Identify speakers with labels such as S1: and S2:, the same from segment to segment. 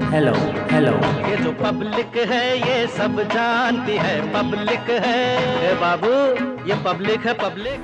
S1: Hello hello
S2: ये जो public है ये सब जानती है पब्लिक है बाबू ये पब्लिक है पब्लिक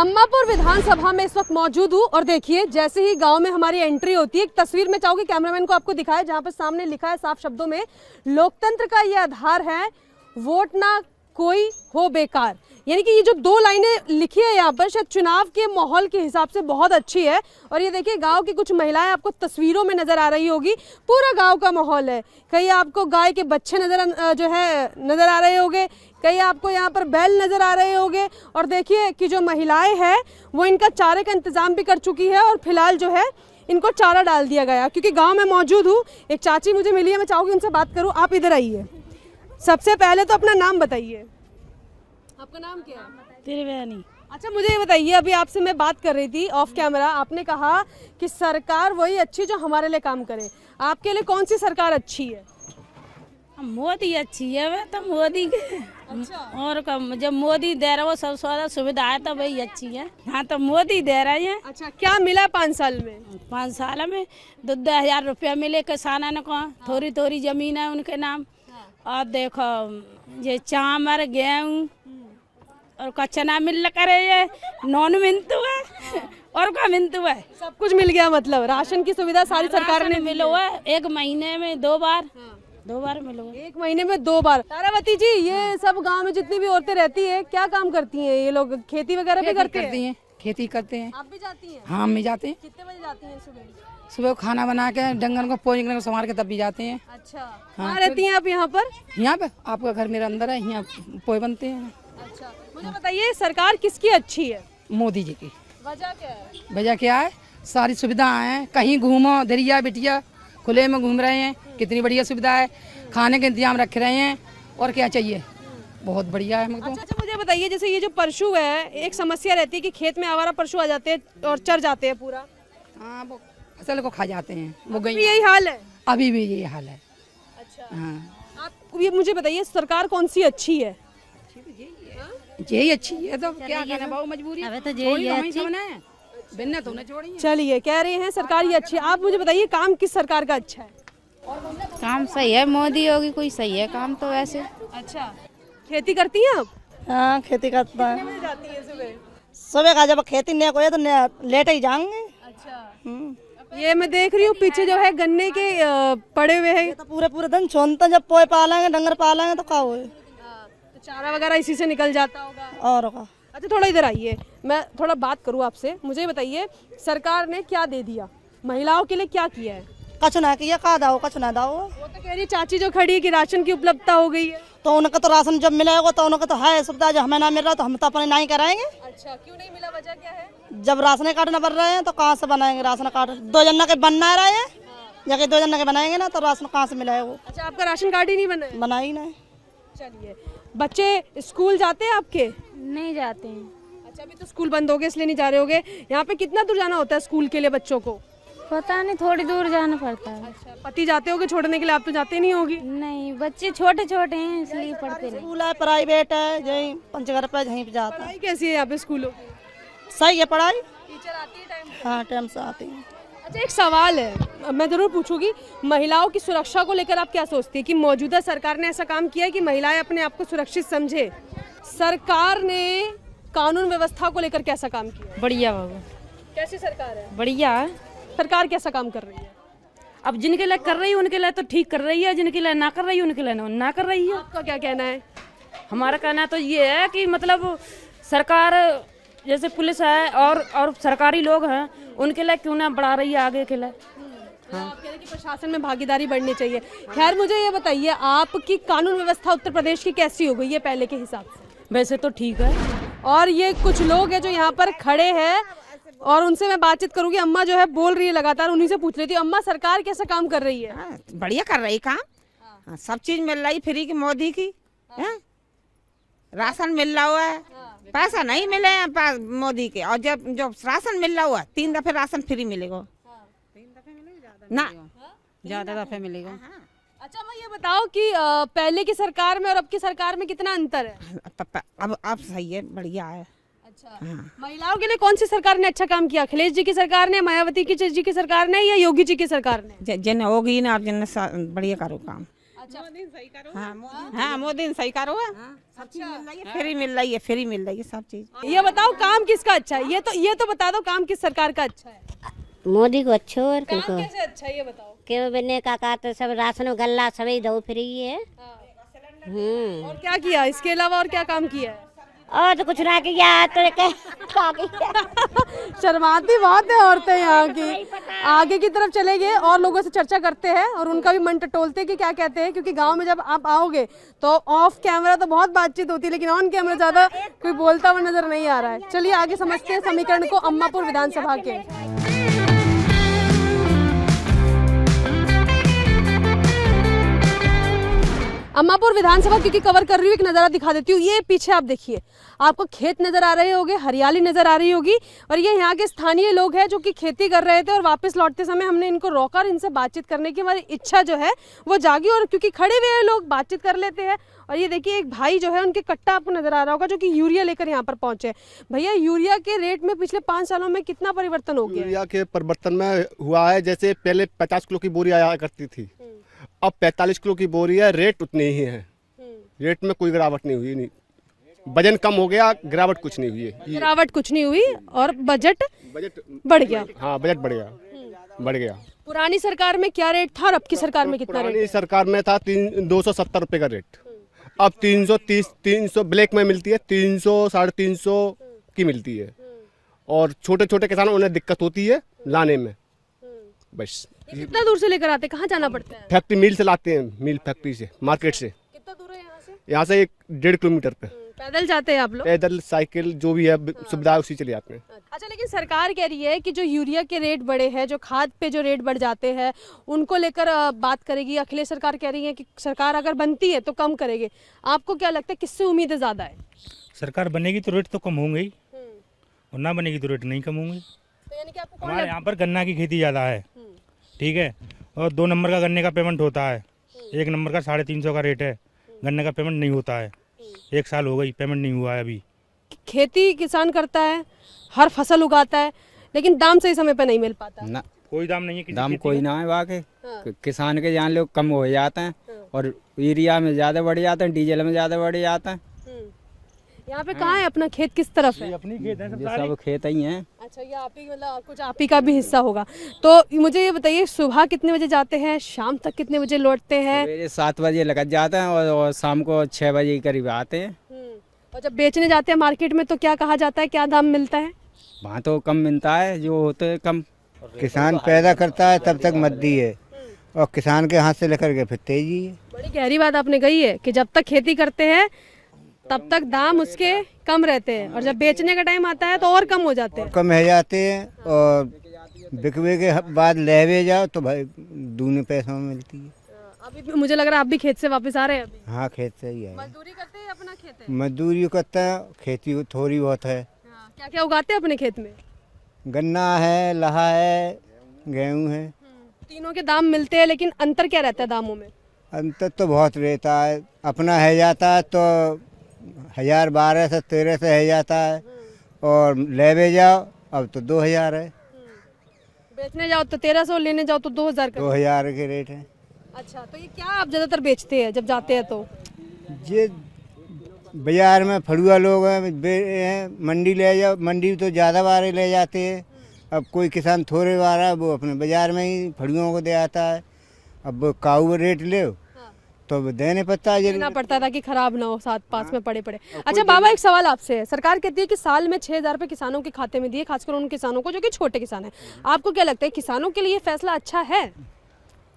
S3: अम्मापुर विधानसभा में इस वक्त मौजूद हूँ और देखिए जैसे ही गांव में हमारी एंट्री होती है एक तस्वीर में चाहोगे कैमरामैन को आपको दिखाया जहाँ पर सामने लिखा है साफ शब्दों में लोकतंत्र का ये आधार है वोट ना कोई हो बेकार यानी कि ये जो दो लाइनें लिखी है यहाँ पर शायद चुनाव के माहौल के हिसाब से बहुत अच्छी है और ये देखिए गाँव की कुछ महिलाएं आपको तस्वीरों में नजर आ रही होगी पूरा गाँव का माहौल है कहीं आपको गाय के बच्चे नजर अं, जो है नजर आ रहे होंगे कहीं आपको यहाँ पर बैल नज़र आ रहे होंगे और देखिए कि जो महिलाएं हैं वो इनका चारे का इंतज़ाम भी कर चुकी है और फिलहाल जो है इनको चारा डाल दिया गया क्योंकि गाँव में मौजूद हूँ एक चाची मुझे मिली है मैं चाहूँगी उनसे बात करूँ आप इधर आइए सबसे पहले तो अपना नाम बताइए आपका नाम क्या है त्रिवेणी अच्छा मुझे ये बताइए अभी आपसे मैं बात कर रही थी ऑफ कैमरा आपने कहा कि सरकार वही अच्छी जो हमारे लिए काम करे आपके लिए कौन सी सरकार अच्छी है मोदी अच्छी है वह तो मोदी के अच्छा। और कम जब मोदी दे रहा वो सब सारा सुविधा है तो वही अच्छी है हाँ तो मोदी दे रहा है अच्छा क्या मिला पाँच साल में पाँच साल में दो दस हजार रुपया मिले किसाना ने कहा थोड़ी थोड़ी जमीन है उनके नाम हाँ। और देखो ये चावल गेहूँ और का चना मिल करे ये नॉन मिंतु है और का मिंतु है सब कुछ मिल गया मतलब राशन की सुविधा सारी सरकार ने मिलो है एक महीने में दो बार हाँ। दो बार मिलो एक महीने में दो बार तारावती जी ये हाँ। सब गांव में जितनी भी औरतें रहती है क्या काम करती हैं ये लोग खेती वगैरह भी करती हैं खेती करते हैं आप भी जाती हैं हाँ हम भी जाते हैं कितने बजे जाती हैं सुबह सुबह खाना बना के
S1: डंगन को पोजन को संवार के तब भी जाते हैं अच्छा हाँ रहती हैं आप यहाँ पर
S3: यहाँ पे आपका घर मेरा अंदर है यहाँ पोए बनते हैं अच्छा मुझे बताइए सरकार किसकी अच्छी है मोदी जी की वजह क्या है वजह क्या है सारी सुविधा हैं कहीं घूमो दरिया बिटिया खुले में घूम रहे हैं कितनी बढ़िया सुविधा है खाने के इंतजाम रख रहे हैं और क्या चाहिए बहुत बढ़िया है मतलब अच्छा, अच्छा मुझे बताइए जैसे ये जो परशु है एक समस्या रहती है कि खेत में आवारा परशु आ जाते हैं और चर जाते हैं पूरा हाँ वो फसल को खा जाते हैं वो गई यही हाल है अभी भी यही हाल है
S1: अच्छा हाँ
S3: आप ये मुझे बताइए सरकार कौन सी अच्छी है ये अच्छी है तो क्या करना मजबूरी अबे तो यही है अच्छी बिन्ना तो छोड़ी चलिए कह रहे हैं सरकार ये अच्छी आप मुझे बताइए काम किस सरकार का अच्छा है काम सही है मोदी होगी कोई सही है काम तो वैसे अच्छा खेती करती हैं आप हाँ खेती करता है सुबह का जब खेती नहीं कोई तो लेट ही जाएंगे अच्छा हम्म। ये मैं देख रही हूँ पीछे जो है गन्ने के पड़े हुए हैं तो पूरे पूरे दिन छोनता जब पोए पालेंगे डंगर पालेंगे तो क्या हुए चारा वगैरह इसी से निकल जाता होगा और होगा अच्छा थोड़ा इधर आइए मैं थोड़ा बात करूँ आपसे मुझे बताइए सरकार ने क्या दे दिया महिलाओं के लिए क्या किया है कछु किया कहा दाओ कछु ना दाओ वो तो कह रही चाची जो खड़ी है कि राशन की उपलब्धता हो गई है तो उनका तो राशन जब मिलेगा तो उनका तो है सुविधा जो हमें ना मिल रहा तो हम तो अपने ना ही कराएंगे अच्छा क्यों नहीं मिला वजह क्या है जब राशन कार्ड न बन रहे हैं तो कहाँ से बनाएंगे राशन कार्ड दो जन्ना के बन ना रहे हैं जगह हाँ। दो जन्ना के बनाएंगे ना तो राशन कहाँ से मिला है वो अच्छा आपका राशन कार्ड ही नहीं बना बना ही नहीं चलिए बच्चे स्कूल जाते हैं आपके नहीं जाते हैं अच्छा अभी तो स्कूल बंद हो गए इसलिए नहीं जा रहे होगे यहाँ पे कितना दूर जाना होता है स्कूल के लिए बच्चों को पता नहीं थोड़ी दूर जाना पड़ता है अच्छा पति जाते होगे छोड़ने के लिए आप तो जाते नहीं होगी नहीं बच्चे छोटे छोटे हैं इसलिए पढ़ते स्कूल है प्राइवेट है यही पंचगर पे यहीं पे जाता है कैसी है यहाँ पे स्कूलों सही है पढ़ाई टीचर आती है हाँ टाइम से आती है अच्छा एक सवाल है मैं ज़रूर पूछूंगी महिलाओं की सुरक्षा को लेकर आप क्या सोचती है कि मौजूदा सरकार ने ऐसा काम किया है कि महिलाएं अपने आप को सुरक्षित समझे सरकार ने कानून व्यवस्था को लेकर कैसा काम किया बढ़िया बाबू कैसी सरकार है बढ़िया सरकार कैसा काम कर रही है अब जिनके लिए कर रही है उनके लिए तो ठीक कर रही है जिनके लिए ना कर रही है उनके लिए ना कर रही है आपका क्या कहना है हमारा कहना तो ये है कि मतलब सरकार जैसे पुलिस है और और सरकारी लोग हैं उनके लिए क्यों ना बढ़ा रही है आगे के लिए हाँ। आप कि प्रशासन में भागीदारी बढ़नी चाहिए खैर मुझे ये बताइए आपकी कानून व्यवस्था उत्तर प्रदेश की कैसी हो गई है पहले के हिसाब से वैसे तो ठीक है और ये कुछ लोग हैं जो यहाँ पर खड़े हैं और उनसे मैं बातचीत करूँगी अम्मा जो है बोल रही है लगातार उन्हीं से पूछ रही थी अम्मा सरकार कैसे काम कर रही है हाँ, बढ़िया कर रही काम हाँ। हाँ, सब चीज मिल रही फ्री की
S1: मोदी की है राशन मिल रहा हुआ है हाँ, पैसा नहीं मिले हैं मोदी के और जब जो राशन मिल रहा हुआ तीन दफे राशन फ्री मिलेगा हाँ। ना हाँ, ज्यादा दफे मिलेगा
S3: अच्छा मैं ये बताओ कि पहले की सरकार में और अब की सरकार में कितना अंतर है
S1: तो अब अब सही है बढ़िया है
S3: अच्छा हाँ। महिलाओं के लिए कौन सी सरकार ने अच्छा काम किया अखिलेश जी की सरकार ने मायावती की जी की सरकार ने या योगी जी की सरकार ने जिन होगी ना आप जिन बढ़िया करो काम अच्छा हाँ मोदी सही करो फ्री हाँ, हाँ? हाँ, अच्छा। मिल रही है फ्री
S2: मिल रही है सब चीज
S3: ये बताओ काम किसका अच्छा है ये तो ये तो बता दो काम किस सरकार का अच्छा है
S2: मोदी को अच्छो और काम कैसे
S3: अच्छा ये बताओ क्यों बिन्ने का कहा तो सब राशन गल्ला सभी दो फ्री है हम्म और क्या किया इसके अलावा और क्या काम किया है और तो कुछ ना किया तो शर्माती बहुत है औरतें तो यहाँ की आगे की तरफ चले गए और लोगों से चर्चा करते हैं और उनका भी मन टटोलते हैं कि क्या कहते हैं क्योंकि गांव में जब आप आओगे तो ऑफ कैमरा तो बहुत बातचीत होती है लेकिन ऑन कैमरा ज्यादा कोई बोलता हुआ नजर नहीं आ रहा है चलिए आगे समझते हैं समीकरण को अम्मापुर विधानसभा के अम्मापुर विधानसभा क्योंकि कवर कर रही हूँ एक नज़ारा दिखा देती हूँ ये पीछे आप देखिए आपको खेत नज़र आ रहे होंगे हरियाली नज़र आ रही होगी और ये यहाँ के स्थानीय लोग हैं जो कि खेती कर रहे थे और वापस लौटते समय हमने इनको रोका और इनसे बातचीत करने की हमारी इच्छा जो है वो जागी और क्योंकि खड़े हुए लोग बातचीत कर लेते हैं और ये देखिए एक भाई जो है उनके कट्टा आपको नज़र आ रहा होगा जो कि यूरिया लेकर यहाँ पर पहुंचे भैया यूरिया के रेट में पिछले पाँच सालों में कितना परिवर्तन हो गया यूरिया
S4: के परिवर्तन में हुआ है जैसे पहले पचास किलो की बोरी आया करती थी हम्म। अब 45 किलो की बोरी है रेट उतनी ही है हम्म। रेट में कोई गिरावट नहीं हुई नहीं वजन कम हो गया गिरावट कुछ नहीं हुई है
S3: गिरावट कुछ नहीं हुई और बजट बजट बढ़ गया
S4: हाँ बजट बढ़ गया
S3: हम्म। बढ़ गया पुरानी सरकार में क्या रेट था और अब की सरकार में कितना रेट
S4: सरकार में था तीन दो सौ सत्तर रुपये का रेट अब तीन सौ तीस तीन सौ ब्लैक में मिलती है तीन सौ साढ़े तीन सौ हम्म। की मिलती है और छोटे छोटे किसानों उन्हें दिक्कत होती है लाने में बस कितना
S3: दूर से लेकर आते कहाँ जाना पड़ता है
S4: फैक्ट्री मिल से लाते हैं मिल फैक्ट्री से मार्केट से कितना दूर है यहाँ से यहाँ से एक डेढ़ किलोमीटर पे हम्म,
S3: पैदल जाते हैं आप लोग
S4: पैदल साइकिल जो भी है हाँ। सुविधा उसी चले जाते हैं
S3: अच्छा लेकिन सरकार कह रही है कि जो यूरिया के रेट बढ़े हैं जो खाद पे जो रेट बढ़ जाते हैं उनको लेकर बात करेगी अखिलेश सरकार कह रही है कि सरकार अगर बनती है तो कम करेगी आपको क्या लगता है किससे उम्मीद ज़्यादा है
S5: सरकार बनेगी तो रेट तो कम होंगे ही हम्म। और ना बनेगी तो रेट नहीं कम होंगे
S3: तो यहाँ
S5: पर गन्ना की खेती ज़्यादा है ठीक है और दो नंबर का गन्ने का पेमेंट होता है हम्म। एक नंबर का साढ़े तीन सौ का रेट है हम्म। गन्ने का पेमेंट नहीं होता है हम्म। एक साल हो गई पेमेंट नहीं हुआ है अभी
S3: खेती किसान करता है हर फसल उगाता है लेकिन दाम सही समय पर नहीं मिल पाता ना कोई
S5: दाम नहीं है दाम
S2: कोई ना है वहाँ के हाँ। किसान के जान लोग कम हो जाते हैं हाँ। और यूरिया में ज़्यादा बढ़ जाते हैं डीजल में ज़्यादा बढ़ जाते हैं
S3: यहाँ पे कहाँ है अपना खेत किस तरफ है अपनी खेत है सब खेत ही है अच्छा ये आप ही मतलब कुछ आप ही का भी हिस्सा होगा तो मुझे ये बताइए सुबह कितने बजे जाते हैं शाम तक कितने बजे लौटते हैं
S2: सात बजे लग जाते हैं और, और शाम को छह बजे के करीब आते हैं हम्म,
S3: और जब बेचने जाते हैं मार्केट में तो क्या कहा जाता है क्या दाम मिलता है
S2: वहाँ तो कम मिलता है जो होते है कम किसान पैदा करता है तब तक मददी है हम्म। और किसान के हाथ से लेकर के फिर तेजी है
S3: बड़ी गहरी बात आपने कही है कि जब तक खेती करते हैं तब तक दाम उसके कम रहते हैं और जब बेचने का टाइम आता है तो और कम हो जाते हैं
S2: कम हो जाते हैं और बिकवे के बाद ले जाओ तो भाई दूने पैसों में मिलती है हाँ,
S3: अभी मुझे लग रहा है आप भी खेत से वापस आ रहे हैं
S2: अभी हाँ खेत से ही है मजदूरी करते हैं अपना खेत है मजदूरी करते हैं खेती थोड़ी बहुत है हाँ,
S3: क्या क्या उगाते हैं अपने खेत में
S2: गन्ना है लहा है गेहूँ है हम्म,
S3: तीनों के दाम मिलते हैं लेकिन अंतर क्या रहता है दामों में
S2: अंतर तो बहुत रहता है अपना है जाता है तो हज़ार बारह सौ तेरह सौ है जाता है और भी जाओ अब तो दो हज़ार है
S3: बेचने जाओ तो तेरह सौ लेने जाओ तो दो हज़ार दो
S2: हज़ार के रेट है
S3: अच्छा तो ये क्या आप ज़्यादातर बेचते हैं जब जाते हैं तो
S2: ये बाजार में फड़ुआ लोग हैं मंडी ले जाओ मंडी तो ज़्यादा बारे ले जाते हैं अब कोई किसान थोड़े बार है वो अपने बाज़ार में ही फड़ुओं को दे आता है अब काऊ रेट ले तो देने पड़ता है देना
S3: पड़ता था कि खराब ना हो साथ पास में हाँ। पड़े पड़े अच्छा बाबा एक सवाल आपसे है सरकार कहती है कि साल में छह हजार किसानों के खाते में दिए खासकर उन किसानों को जो कि छोटे किसान हैं आपको क्या लगता है किसानों के लिए फैसला अच्छा है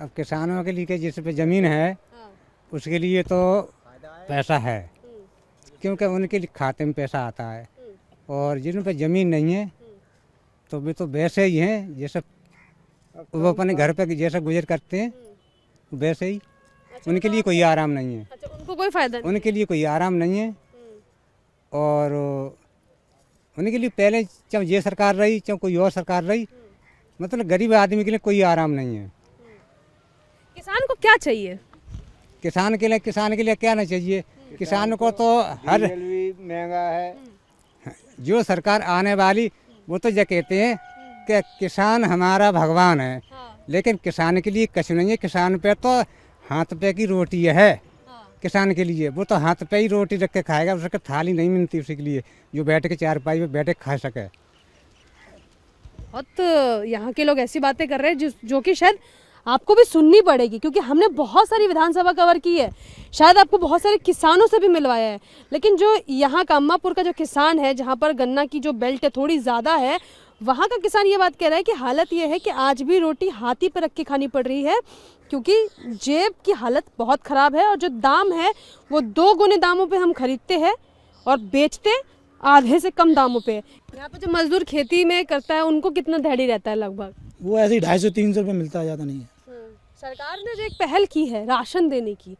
S1: अब किसानों के लिए जिस पे जमीन है हाँ। उसके लिए तो पैसा है क्योंकि उनके खाते में पैसा आता है हाँ। और जिन पर जमीन नहीं है तो वे तो वैसे ही हैं जैसे वो तो अपने घर पर जैसा गुजर करते हैं वैसे ही अच्छा, उनके लिए कोई आराम नहीं है अच्छा
S3: उनको कोई फायदा नहीं उनके
S1: लिए कोई आराम नहीं है और उनके लिए पहले चाहे ये सरकार रही चाहे कोई और सरकार रही मतलब गरीब आदमी के लिए कोई आराम नहीं है
S3: किसान को क्या चाहिए
S1: किसान के लिए किसान के लिए क्या ना चाहिए किसान, को तो हर
S3: महंगा है
S1: जो सरकार आने वाली वो तो ये कहते हैं कि किसान हमारा भगवान है हाँ। लेकिन किसान के लिए कुछ नहीं है किसान पे तो हाथ पे की रोटी है हाँ। किसान के लिए वो तो हाथ पे ही रोटी रख के खाएगा उसके थाली नहीं मिलती उसी के लिए जो बैठ के चारपाई में बैठ के खा सके
S3: बहुत यहाँ के लोग ऐसी बातें कर रहे हैं जो जो कि शायद आपको भी सुननी पड़ेगी क्योंकि हमने बहुत सारी विधानसभा कवर की है शायद आपको बहुत सारे किसानों से भी मिलवाया है लेकिन जो यहाँ का अम्मापुर का जो किसान है जहाँ पर गन्ना की जो बेल्ट है थोड़ी ज़्यादा है वहाँ का किसान ये बात कह रहा है कि हालत ये है कि आज भी रोटी हाथी पर रख के खानी पड़ रही है क्योंकि जेब की हालत बहुत ख़राब है और जो दाम है वो दो गुने दामों पे हम खरीदते हैं और बेचते आधे से कम दामों पे यहाँ पे जो मजदूर खेती में करता है उनको कितना धैर्य रहता है लगभग
S4: वो ऐसे ही ढाई सौ तीन सौ मिलता है ज़्यादा नहीं है
S3: हम्म। सरकार ने जो एक पहल की है राशन देने की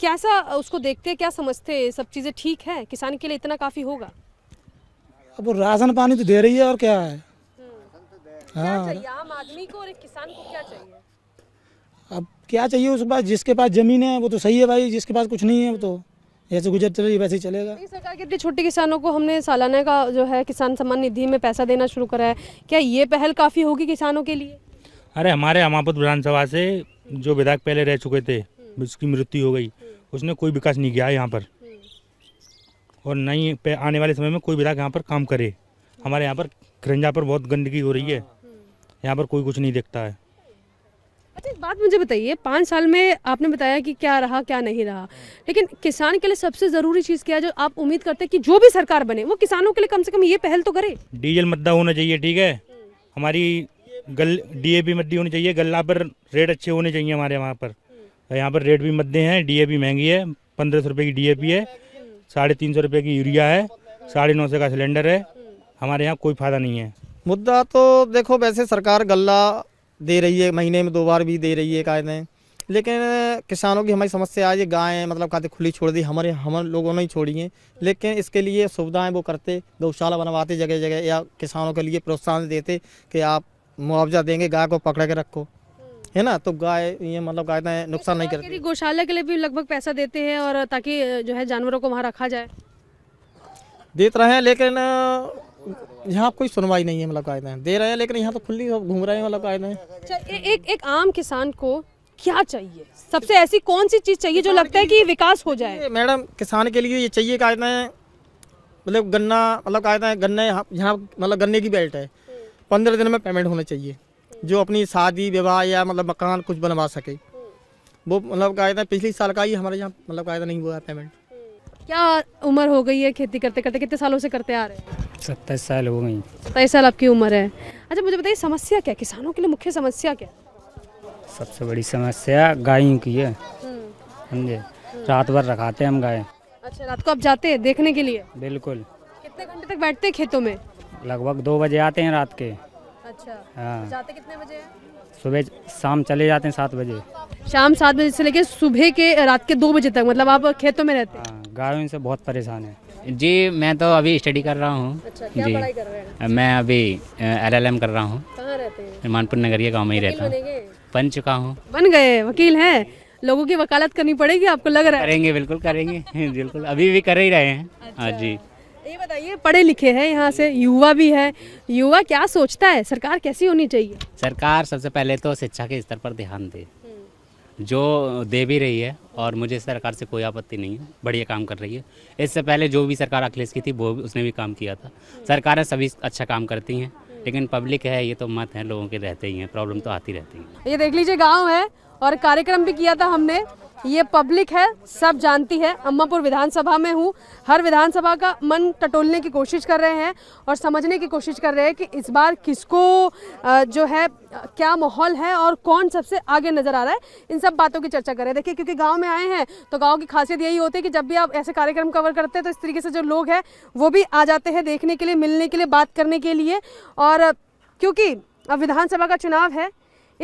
S3: कैसा उसको देखते हैं क्या समझते हैं सब चीज़ें ठीक है किसान के लिए इतना काफ़ी होगा
S4: अब राशन पानी तो दे रही है और क्या है हम्म। हाँ
S3: आम आदमी को और एक किसान को क्या चाहिए
S4: अब क्या चाहिए उसके पास जिसके पास ज़मीन है वो तो सही है भाई जिसके पास कुछ नहीं है वो
S5: तो जैसे तो गुजर चले वैसे ही चलेगा
S3: सरकार कितने छोटे किसानों को हमने सालाना का जो है किसान सम्मान निधि में पैसा देना शुरू करा है क्या ये पहल काफ़ी होगी किसानों के लिए
S5: अरे हमारे अमापत विधानसभा से जो विधायक पहले रह चुके थे हम्म। उसकी मृत्यु हो गई हम्म। उसने कोई विकास नहीं किया यहाँ पर हम्म। और नहीं आने वाले समय में कोई विधायक यहाँ पर काम करे हमारे यहाँ पर खरंजा पर बहुत गंदगी हो रही है हाँ, यहाँ पर कोई कुछ नहीं देखता है
S3: अच्छा एक बात मुझे बताइए पाँच साल में आपने बताया कि क्या रहा क्या नहीं रहा लेकिन किसान के लिए सबसे ज़रूरी चीज़ क्या है जो आप उम्मीद करते हैं कि जो भी सरकार बने वो किसानों के लिए कम से कम ये पहल तो करे
S5: डीजल मद्दा होना चाहिए ठीक है हमारी गल डीएपी मद्दी होनी चाहिए गल्ला पर रेट अच्छे होने चाहिए हमारे वहाँ पर यहाँ पर रेट भी मद्दे हैं डीएपी महंगी है पंद्रह सौ रुपये की पी है साढ़े तीन सौ रुपये की यूरिया है साढ़े नौ सौ का सिलेंडर है हमारे यहाँ कोई फ़ायदा नहीं है
S4: मुद्दा तो देखो वैसे सरकार गल्ला दे रही है महीने में दो बार भी दे रही है कायदे लेकिन किसानों की हमारी समस्या आज गाय गायें मतलब कहते खुली छोड़ दी हमारे हम लोगों ने ही छोड़ी हैं लेकिन इसके लिए सुविधाएं वो करते गौशाला बनवाते जगह जगह या किसानों के लिए प्रोत्साहन देते कि आप मुआवजा देंगे गाय को पकड़ के रखो है ना तो गाय ये मतलब गाय नुकसान नहीं करती
S3: गौशाला के लिए भी लगभग पैसा देते हैं और ताकि जो है जानवरों को वहाँ रखा जाए
S4: देते रहे लेकिन यहाँ कोई सुनवाई नहीं है मतलब कायदे दे रहे हैं लेकिन यहाँ तो खुली घूम रहे हैं मतलब कायदे हैं
S3: अच्छा, एक एक आम किसान को क्या चाहिए सबसे ऐसी कौन सी चीज़ चाहिए जो लगता है कि विकास हो जाए मैडम
S4: किसान के लिए ये चाहिए कायदे हैं मतलब गन्ना मतलब कायदे हैं गन्ने यहाँ मतलब गन्ने की बेल्ट है पंद्रह दिन में पेमेंट होना चाहिए जो अपनी शादी विवाह या मतलब मकान कुछ बनवा सके वो मतलब कायदा पिछले साल का ही हमारे यहाँ मतलब कायदा नहीं हुआ
S3: है पेमेंट क्या उम्र हो गई है खेती करते करते कितने सालों से करते आ रहे
S1: हैं सत्ताईस साल हो गई
S3: सत्ताईस साल आपकी उम्र है अच्छा मुझे बताइए समस्या क्या किसानों के लिए मुख्य समस्या क्या
S1: सबसे बड़ी समस्या गायों की है हम्म। समझे रात भर रखाते हैं हम गाय
S3: अच्छा रात को आप जाते हैं देखने के लिए बिल्कुल कितने घंटे तक बैठते हैं खेतों में
S1: लगभग दो बजे आते हैं रात के
S3: अच्छा तो हाँ जाते कितने बजे
S1: सुबह शाम चले जाते हैं सात बजे
S3: शाम सात बजे से लेकर सुबह के रात के दो बजे तक मतलब आप खेतों में रहते हैं
S1: गायों से बहुत परेशान है जी मैं तो अभी स्टडी कर रहा हूँ अच्छा, जी कर रहे हैं? मैं अभी कर रहा
S3: हूँ
S1: मानपुर नगरीय गाँव में ही रहता हूँ बन चुका हूँ
S3: बन गए वकील है लोगों की वकालत करनी पड़ेगी आपको लग रहा है
S1: करेंगे बिल्कुल करेंगे बिल्कुल अभी भी कर ही रहे हैं हाँ अच्छा। जी
S3: ये बताइए पढ़े लिखे हैं यहाँ से युवा भी है युवा क्या सोचता है सरकार कैसी होनी चाहिए
S1: सरकार सबसे पहले तो शिक्षा के स्तर पर ध्यान दे जो दे भी रही है और मुझे सरकार से कोई आपत्ति नहीं है बढ़िया काम कर रही है इससे पहले जो भी सरकार अखिलेश की थी वो उसने भी काम किया था सरकारें सभी अच्छा काम करती हैं लेकिन पब्लिक है ये तो मत है लोगों के रहते ही हैं प्रॉब्लम तो आती रहती
S3: है ये देख लीजिए गाँव है और कार्यक्रम भी किया था हमने ये पब्लिक है सब जानती है अम्मापुर विधानसभा में हूँ हर विधानसभा का मन टटोलने की कोशिश कर रहे हैं और समझने की कोशिश कर रहे हैं कि इस बार किसको जो है क्या माहौल है और कौन सबसे आगे नज़र आ रहा है इन सब बातों की चर्चा कर रहे हैं देखिए क्योंकि गाँव में आए हैं तो गाँव की खासियत यही होती है कि जब भी आप ऐसे कार्यक्रम कवर करते हैं तो इस तरीके से जो लोग हैं वो भी आ जाते हैं देखने के लिए मिलने के लिए बात करने के लिए और क्योंकि अब विधानसभा का चुनाव है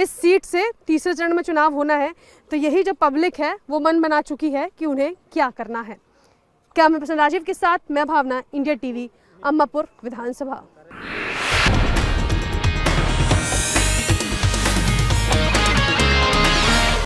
S3: इस सीट से तीसरे चरण में चुनाव होना है तो यही जो पब्लिक है वो मन बना चुकी है कि उन्हें क्या करना है कैमरा पर्सन राजीव के साथ मैं भावना इंडिया टीवी अम्मापुर विधानसभा